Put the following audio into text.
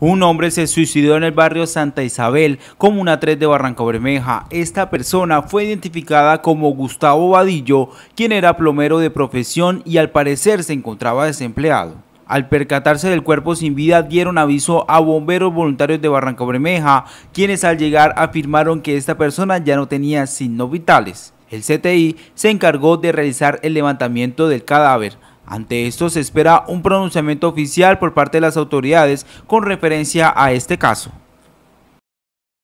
Un hombre se suicidó en el barrio Santa Isabel, una 3 de Barranco Bermeja. Esta persona fue identificada como Gustavo Vadillo, quien era plomero de profesión y al parecer se encontraba desempleado. Al percatarse del cuerpo sin vida dieron aviso a bomberos voluntarios de Barranco Bermeja, quienes al llegar afirmaron que esta persona ya no tenía signos vitales. El CTI se encargó de realizar el levantamiento del cadáver. Ante esto se espera un pronunciamiento oficial por parte de las autoridades con referencia a este caso.